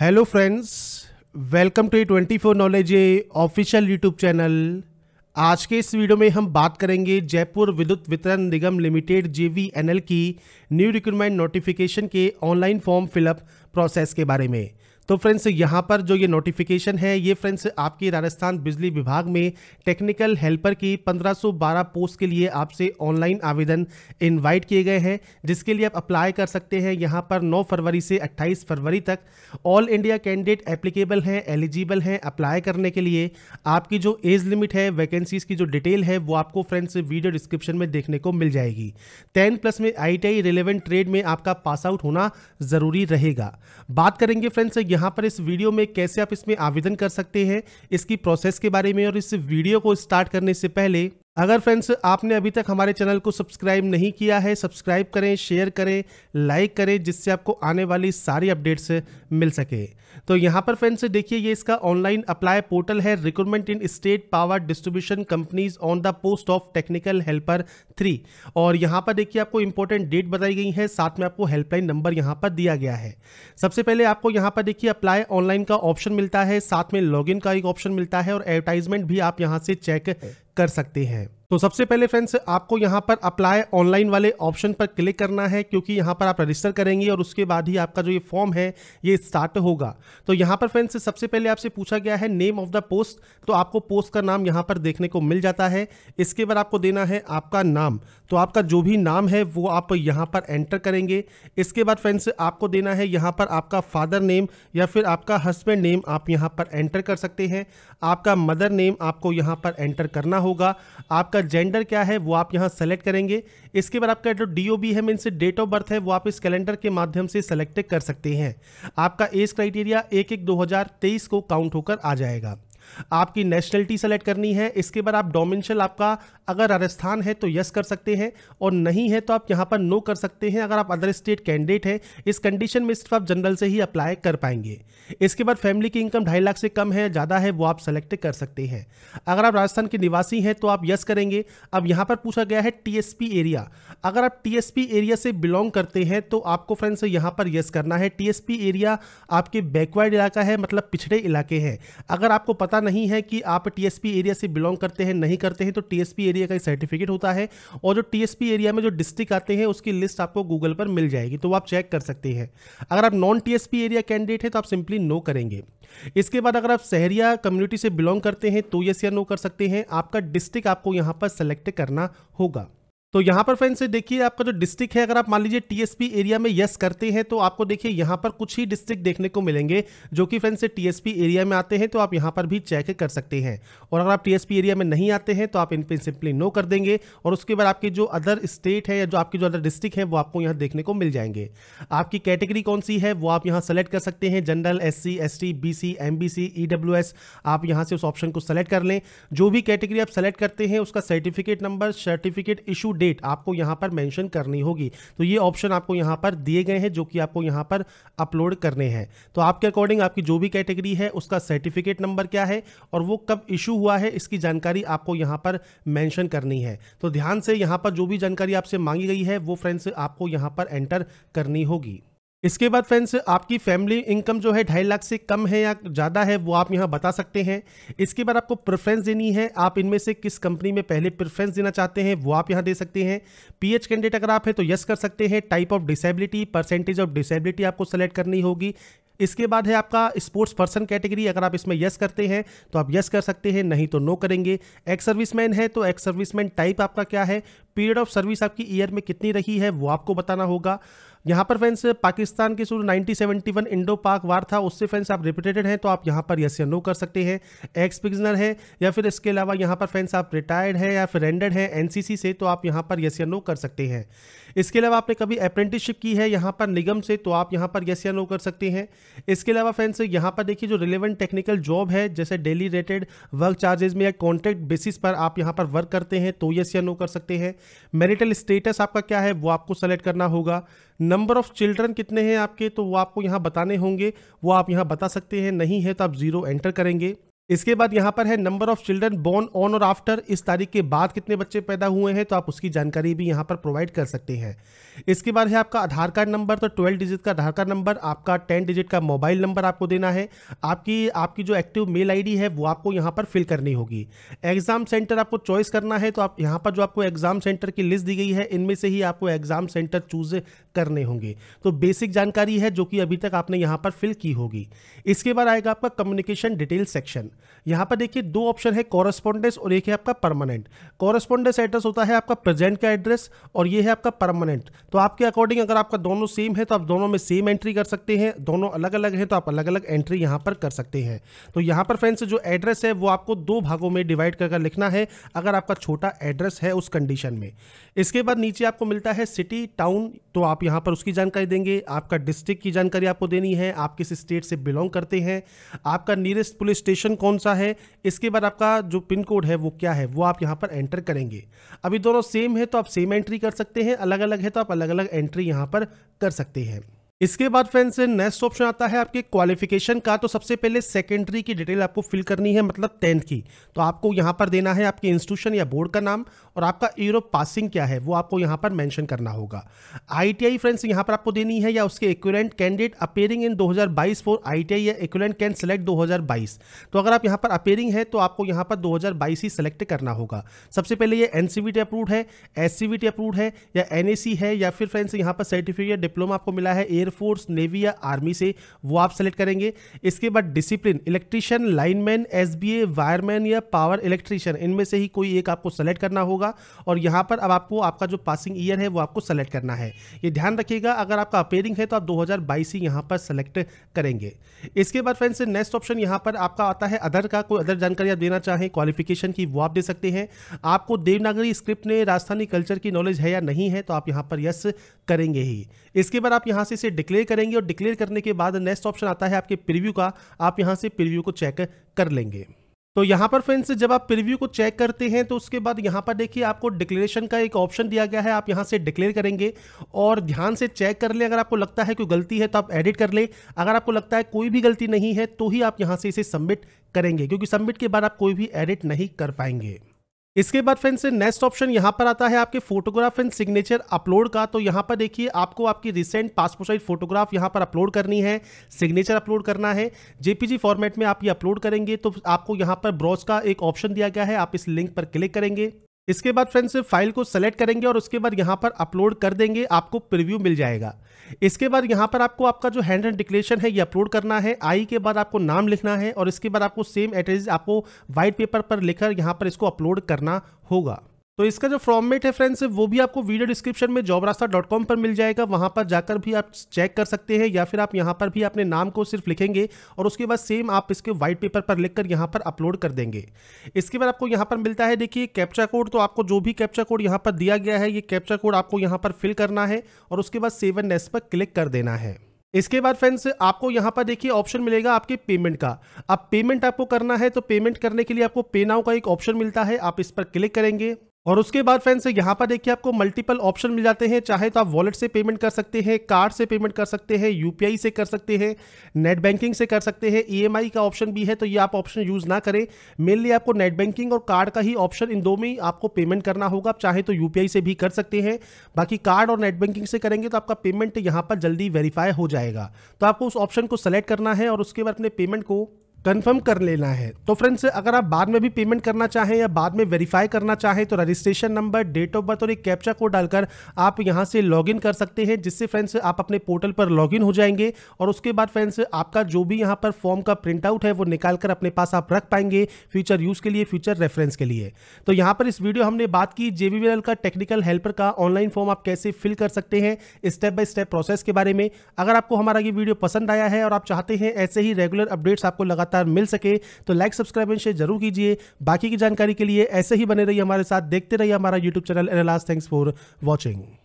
hello friends welcome to A twenty four knowledge A official YouTube channel आज के इस video में हम बात करेंगे जयपुर विद्युत वितरण निगम लिमिटेड जेवीएनएल की न्यू रिक्रूटमेंट नोटिफिकेशन के ऑनलाइन फॉर्म फिलअप प्रोसेस के बारे में तो फ्रेंड्स यहाँ पर जो ये नोटिफिकेशन है ये फ्रेंड्स आपकी राजस्थान बिजली विभाग में टेक्निकल हेल्पर की 1512 पोस्ट के लिए आपसे ऑनलाइन आवेदन इनवाइट किए गए हैं जिसके लिए आप अप्लाई कर सकते हैं यहाँ पर 9 फरवरी से 28 फरवरी तक ऑल इंडिया कैंडिडेट एप्लीकेबल हैं एलिजिबल हैं अप्लाई करने के लिए आपकी जो एज लिमिट है वैकेंसीज़ की जो डिटेल है वो आपको फ्रेंड्स वीडियो डिस्क्रिप्शन में देखने को मिल जाएगी टेन प्लस में आई रिलेवेंट ट्रेड में आपका पास आउट होना ज़रूरी रहेगा बात करेंगे फ्रेंड्स यहाँ पर इस वीडियो में कैसे आप इसमें आवेदन कर सकते हैं इसकी प्रोसेस के बारे में और इस वीडियो को स्टार्ट करने से पहले अगर फ्रेंड्स आपने अभी तक हमारे चैनल को सब्सक्राइब नहीं किया है सब्सक्राइब करें शेयर करें लाइक करें जिससे आपको आने वाली सारी अपडेट्स मिल सके तो यहाँ पर फ्रेंड्स देखिए ये इसका ऑनलाइन अप्लाई पोर्टल है recruitment in state power distribution companies on the post of technical helper three और यहाँ पर देखिए आपको इंपॉर्टेंट डेट बताई गई है साथ में आपको हेल्पलाइन नंबर यहाँ पर दिया गया है सबसे पहले आपको यहाँ पर देखिए अप्लाई ऑनलाइन का ऑप्शन मिलता है साथ में लॉग का एक ऑप्शन मिलता है और एडवर्टाइजमेंट भी आप यहाँ से चेक कर सकते हैं तो सबसे पहले फ्रेंड्स आपको यहाँ पर अप्लाई ऑनलाइन वाले ऑप्शन पर क्लिक करना है क्योंकि यहाँ पर आप रजिस्टर करेंगे और उसके बाद ही आपका जो ये फॉर्म है ये स्टार्ट होगा तो यहाँ पर फ्रेंड्स सबसे पहले आपसे पूछा गया है नेम ऑफ द पोस्ट तो आपको पोस्ट का नाम यहाँ पर देखने को मिल जाता है इसके बाद आपको देना है आपका नाम तो आपका जो भी नाम है वो आप यहाँ पर एंटर करेंगे इसके बाद फ्रेंड्स आपको देना है यहाँ पर आपका फादर नेम या फिर आपका हस्बैंड नेम आप यहाँ पर एंटर कर सकते हैं आपका मदर नेम आपको यहाँ पर एंटर करना होगा आप आपका जेंडर क्या है वो आप यहाँ सेलेक्ट करेंगे इसके बाद आपका जो डी ओ बी है मीन्स डेट ऑफ बर्थ है वो आप इस कैलेंडर के माध्यम से सेलेक्ट कर सकते हैं आपका एज क्राइटेरिया एक एक दो को काउंट होकर आ जाएगा आपकी नेशनलिटी सेलेक्ट करनी है इसके बाद आप डोमिनशल आपका अगर राजस्थान है तो यस कर सकते हैं और नहीं है तो आप यहाँ पर नो कर सकते हैं अगर आप अदर स्टेट कैंडिडेट हैं इस कंडीशन में सिर्फ आप जनरल से ही अप्लाई कर पाएंगे इसके बाद फैमिली की इनकम ढाई लाख से कम है ज़्यादा है वो आप सेलेक्ट कर सकते हैं अगर आप राजस्थान के निवासी हैं तो आप यस करेंगे अब यहाँ पर पूछा गया है टीएसपी एरिया अगर आप टीएसपी एरिया से बिलोंग करते हैं तो आपको फ्रेंड्स यहाँ पर यस करना है टीएसपी एरिया आपके बैकवर्ड इलाका है मतलब पिछड़े इलाके हैं अगर आपको पता नहीं है कि आप टीएसपी एरिया से बिलोंग करते हैं नहीं करते हैं तो टीएसपी एरिया का सर्टिफिकेट होता है और जो टीएसपी एरिया में जो डिस्ट्रिक्ट आते हैं उसकी लिस्ट आपको गूगल पर मिल जाएगी तो आप चेक कर सकते हैं अगर आप नॉन टीएसपी एरिया कैंडिडेट है तो आप सिंपली नो करेंगे इसके बाद अगर आप शहरिया कम्युनिटी से बिलोंग करते हैं तो यस या नो कर सकते हैं आपका डिस्ट्रिक्ट आपको यहाँ पर सेलेक्ट करना होगा तो यहाँ पर फ्रेंड्स देखिए आपका जो डिस्ट्रिक्ट है अगर आप मान लीजिए टीएसपी एरिया में यस करते हैं तो आपको देखिए यहाँ पर कुछ ही डिस्ट्रिक्ट देखने को मिलेंगे जो कि फ्रेंड्स टीएसपी एरिया में आते हैं तो आप यहाँ पर भी चेक कर सकते हैं और अगर आप टीएसपी एरिया में नहीं आते हैं तो आप इन पर सिंपली नो कर देंगे और उसके बाद आपके जो अदर स्टेट है या जो आपके जो अदर डिस्ट्रिक्ट है वो आपको यहाँ देखने को मिल जाएंगे आपकी कैटेगरी कौन सी है वो आप यहाँ सेलेक्ट कर सकते हैं general S C S T B C M B C E W S आप यहाँ से उस ऑप्शन को सेलेक्ट कर लें जो भी कैटेगरी आप सेलेक्ट करते हैं उसका certificate number certificate issue date आपको यहां पर मेंशन करनी होगी तो ये ऑप्शन आपको यहां पर दिए गए हैं जो कि आपको यहां पर अपलोड करने हैं तो आपके अकॉर्डिंग आपकी जो भी कैटेगरी है उसका सर्टिफिकेट नंबर क्या है और वो कब इशू हुआ है इसकी जानकारी आपको यहां पर मैंशन करनी है तो ध्यान से यहां पर जो भी जानकारी आपसे मांगी गई है वो फ्रेंड्स आपको यहां पर एंटर करनी होगी इसके बाद फ्रेंड्स आपकी फैमिली इनकम जो है ढाई लाख से कम है या ज़्यादा है वो आप यहाँ बता सकते हैं इसके बाद आपको प्रेफरेंस देनी है आप इनमें से किस कंपनी में पहले प्रेफरेंस देना चाहते हैं वो आप यहाँ दे सकते हैं पीएच कैंडिडेट अगर आप है तो यस कर सकते हैं type of disability percentage of disability आपको सेलेक्ट करनी होगी इसके बाद है आपका स्पोर्ट्स पर्सन कैटेगरी अगर आप इसमें यस करते हैं तो आप यस कर सकते हैं नहीं तो नो करेंगे एक्स सर्विसमैन है तो एक्स सर्विसमैन टाइप आपका क्या है पीरियड ऑफ सर्विस आपकी ईयर में कितनी रही है वो आपको बताना होगा यहाँ पर फ्रेंड्स पाकिस्तान के शुरू 1971 इंडो पाक वार था उससे फ्रेंड्स आप रिपीटेड हैं तो आप यहाँ पर यस या नो कर सकते हैं एक्स पिग्जनर है या फिर इसके अलावा यहाँ पर फ्रेंड्स आप रिटायर्ड है या फिर रेंडेड है एनसीसी से तो आप यहाँ पर यस या नो कर सकते हैं इसके अलावा आपने कभी अप्रेंटिसशिप की है यहाँ पर निगम से तो आप यहाँ पर यस या नो कर सकते हैं इसके अलावा फ्रेंड्स यहाँ पर देखिए जो रिलेवेंट टेक्निकल जॉब है जैसे डेली रेटेड वर्क चार्जेज में या कॉन्ट्रैक्ट बेसिस पर आप यहाँ पर वर्क करते हैं तो यस या नो कर सकते हैं मेरिटल स्टेटस आपका क्या है वो आपको सेलेक्ट करना होगा नंबर ऑफ चिल्ड्रन कितने हैं आपके तो वो आपको यहाँ बताने होंगे वो आप यहाँ बता सकते हैं नहीं है तो आप ज़ीरो एंटर करेंगे इसके बाद यहाँ पर है number of children born on और आफ्टर इस तारीख के बाद कितने बच्चे पैदा हुए हैं तो आप उसकी जानकारी भी यहाँ पर प्रोवाइड कर सकते हैं इसके बाद है आपका आधार कार्ड नंबर तो ट्वेल्व डिजिट का आधार कार्ड नंबर आपका टेन डिजिट का मोबाइल नंबर आपको देना है आपकी आपकी जो एक्टिव मेल आई है वो आपको यहाँ पर फिल करनी होगी एग्जाम सेंटर आपको चॉइस करना है तो आप यहाँ पर जो आपको एग्जाम सेंटर की लिस्ट दी गई है इनमें से ही आपको एग्जाम सेंटर चूज करने होंगे तो बेसिक जानकारी है जो कि अभी तक आपने यहाँ पर फिल की होगी इसके बाद आएगा आपका कम्युनिकेशन डिटेल सेक्शन यहाँ पर देखिए दो ऑप्शन है कॉरस्पॉन्डेंस और एक है आपका परमानेंट कॉरस्पॉन्डेंस एड्रेस होता है आपका प्रेजेंट का एड्रेस और ये है आपका परमानेंट तो आपके अकॉर्डिंग अगर आपका दोनों सेम है तो आप दोनों में सेम एंट्री कर सकते हैं दोनों अलग अलग हैं तो आप अलग अलग एंट्री यहाँ पर कर सकते हैं तो यहाँ पर फ्रेंड्स जो एड्रेस है वो आपको दो भागों में डिवाइड कर लिखना है अगर आपका छोटा एड्रेस है उस कंडीशन में इसके बाद नीचे आपको मिलता है सिटी टाउन तो आप यहाँ पर उसकी जानकारी देंगे आपका डिस्ट्रिक्ट की जानकारी आपको देनी है आप किस स्टेट से बिलोंग करते हैं आपका नियरेस्ट पुलिस स्टेशन कौन सा है इसके बाद आपका जो पिन कोड है वो क्या है वो आप यहाँ पर एंटर करेंगे अभी दोनों सेम है तो आप सेम एंट्री कर सकते हैं अलग अलग है तो आप अलग अलग एंट्री यहाँ पर कर सकते हैं इसके बाद फ्रेंड्स नेक्स्ट ऑप्शन आता है आपके क्वालिफिकेशन का तो सबसे पहले सेकेंडरी की डिटेल आपको फिल करनी है मतलब टेंथ की तो आपको यहां पर देना है आपके इंस्टीट्यूशन या बोर्ड का नाम और आपका ईयर ऑफ पासिंग क्या है वो आपको यहां पर मैंशन करना होगा आईटीआई फ्रेंड्स यहां पर आपको देनी है या उसके इक्वलेंट कैंडिडेट अपेयरिंग इन दो फॉर आई या इक्वलेंट कैन सेलेक्ट दो तो अगर आप यहाँ पर अपेयरिंग है तो आपको यहाँ पर दो ही सेलेक्ट करना होगा सबसे पहले ये एन अप्रूव्ड है एस अप्रूव्ड है या एन है या फिर फ्रेंड्स यहाँ पर सर्टिफिकेट डिप्लोमा आपको मिला है एयर एयरफोर्स नेवी या आर्मी से वो आप सेलेक्ट करेंगे इसके बाद डिसिप्लिन इलेक्ट्रीशियन लाइनमैन एस वायरमैन या पावर इलेक्ट्रीशियन इनमें से ही कोई एक आपको सेलेक्ट करना होगा और यहाँ पर अब आपको आपका जो पासिंग ईयर है वो आपको सेलेक्ट करना है ये ध्यान रखिएगा अगर आपका अपेयरिंग है तो आप दो ही यहाँ पर सेलेक्ट करेंगे इसके बाद फ्रेंड्स नेक्स्ट ऑप्शन यहाँ पर आपका आता है अदर का कोई अदर जानकारी आप देना चाहें क्वालिफिकेशन की वो आप दे सकते हैं आपको देवनागरी स्क्रिप्ट ने राजस्थानी कल्चर की नॉलेज है या नहीं है तो आप यहाँ पर यस करेंगे ही इसके बाद आप यहाँ से इसे डिक्लेयर करेंगे और डिक्लेयर करने के बाद नेक्स्ट ऑप्शन आता है आपके प्रिव्यू का आप यहाँ से प्रिव्यू को चेक कर लेंगे तो यहाँ पर फ्रेंड्स जब आप प्रिव्यू को चेक करते हैं तो उसके बाद यहाँ पर देखिए आपको डिक्लेरेशन का एक ऑप्शन दिया गया है आप यहाँ से डिक्लेयर करेंगे और ध्यान से चेक कर लें अगर आपको लगता है कोई गलती है तो आप एडिट कर लें अगर आपको लगता है कोई भी गलती नहीं है तो ही आप यहाँ से इसे सबमिट करेंगे क्योंकि सबमिट के बाद आप कोई भी एडिट नहीं कर पाएंगे इसके बाद फ्रेंड्स नेक्स्ट ऑप्शन यहाँ पर आता है आपके फोटोग्राफ एंड सिग्नेचर अपलोड का तो यहाँ पर देखिए आपको आपकी रिसेंट पासपोर्ट साइज फोटोग्राफ यहाँ पर अपलोड करनी है सिग्नेचर अपलोड करना है जेपीजी फॉर्मेट में आप ये अपलोड करेंगे तो आपको यहाँ पर ब्रॉज का एक ऑप्शन दिया गया है आप इस लिंक पर क्लिक करेंगे इसके बाद फ्रेंड्स फाइल को सेलेक्ट करेंगे और उसके बाद यहाँ पर अपलोड कर देंगे आपको प्रिव्यू मिल जाएगा इसके बाद यहाँ पर आपको आपका जो हैंड एंड डिक्लेशन है ये अपलोड करना है आई के बाद आपको नाम लिखना है और इसके बाद आपको सेम एड्रेस आपको वाइट पेपर पर लिखकर यहाँ पर इसको अपलोड करना होगा तो इसका जो फॉर्मेट है फ्रेंड्स वो भी आपको वीडियो डिस्क्रिप्शन में जॉब रास्ता डॉट कॉम पर मिल जाएगा वहाँ पर जाकर भी आप चेक कर सकते हैं या फिर आप यहाँ पर भी अपने नाम को सिर्फ लिखेंगे और उसके बाद सेम आप इसके वाइट पेपर पर लिखकर यहाँ पर अपलोड कर देंगे इसके बाद आपको यहाँ पर मिलता है देखिए कैप्चा कोड तो आपको जो भी कैप्चा कोड यहाँ पर दिया गया है ये कैप्चा कोड आपको यहाँ पर फिल करना है और उसके बाद सेवन नेस पर क्लिक कर देना है इसके बाद फ्रेंड्स आपको यहाँ पर देखिए ऑप्शन मिलेगा आपके पेमेंट का अब पेमेंट आपको करना है तो पेमेंट करने के लिए आपको पे नाउ का एक ऑप्शन मिलता है आप इस पर क्लिक करेंगे और उसके बाद फ्रेंड्स यहाँ पर देखिए आपको मल्टीपल ऑप्शन मिल जाते हैं चाहे तो आप वॉलेट से पेमेंट कर सकते हैं कार्ड से पेमेंट कर सकते हैं यूपीआई से कर सकते हैं नेट बैंकिंग से कर सकते हैं ईएमआई e का ऑप्शन भी है तो ये आप ऑप्शन यूज़ ना करें मेनली आपको नेट बैंकिंग और कार्ड का ही ऑप्शन इन दो में ही आपको पेमेंट करना होगा आप चाहे तो यू से भी कर सकते हैं बाकी कार्ड और नेट बैंकिंग से करेंगे तो आपका पेमेंट यहाँ पर जल्दी वेरीफाई हो जाएगा तो आपको उस ऑप्शन को सेलेक्ट करना है और उसके बाद अपने पेमेंट को कंफर्म कर लेना है तो फ्रेंड्स अगर आप बाद में भी पेमेंट करना चाहें या बाद में वेरीफाई करना चाहें तो registration number date of birth और एक कैप्चा कोड डालकर आप यहाँ से लॉगिन कर सकते हैं जिससे फ्रेंड्स आप अपने पोर्टल पर लॉगिन हो जाएंगे और उसके बाद फ्रेंड्स आपका जो भी यहाँ पर फॉर्म का प्रिंट आउट है वो निकाल कर अपने पास आप रख पाएंगे फ्यूचर यूज़ के लिए फ्यूचर रेफरेंस के लिए तो यहाँ पर इस वीडियो हमने बात की जेबीवीएल का टेक्निकल हेल्पर का ऑनलाइन फॉर्म आप कैसे फिल कर सकते हैं स्टेप बाय स्टेप प्रोसेस के बारे में अगर आपको हमारा ये वीडियो पसंद आया है और आप चाहते हैं ऐसे ही रेगुलर अपडेट्स आपको लगातार लगातार मिल सके तो लाइक सब्सक्राइब एंड शेयर जरूर कीजिए बाकी की जानकारी के लिए ऐसे ही बने रहिए हमारे साथ देखते रहिए हमारा यूट्यूब चैनल एनालाज थैंक्स फॉर वॉचिंग